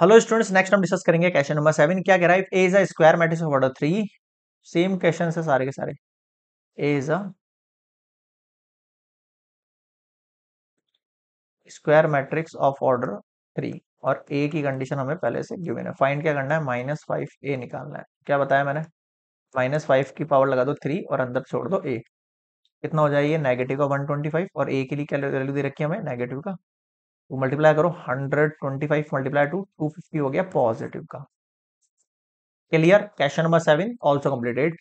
hello students next हम discuss करेंगे question number seven क्या कह रहा है A is a square matrix of order three same question है सारे के सारे A is a square matrix of order three और ए की कंडीशन हमें पहले से गिवन है फाइंड क्या करना है माइनस फाइव ए निकालना है क्या बताया मैंने माइनस फाइव की पावर लगा दो थ्री और अंदर छोड़ दो ए कितना हो जाए नेगेटिव का वन ट्वेंटी फाइव और ए के लिए क्या वैल्यू दे रखी है हमें नेगेटिव का तो मल्टीप्लाई करो hundred twenty five multiply two two fifty हो गया पॉजिटिव का clear question number seven also completed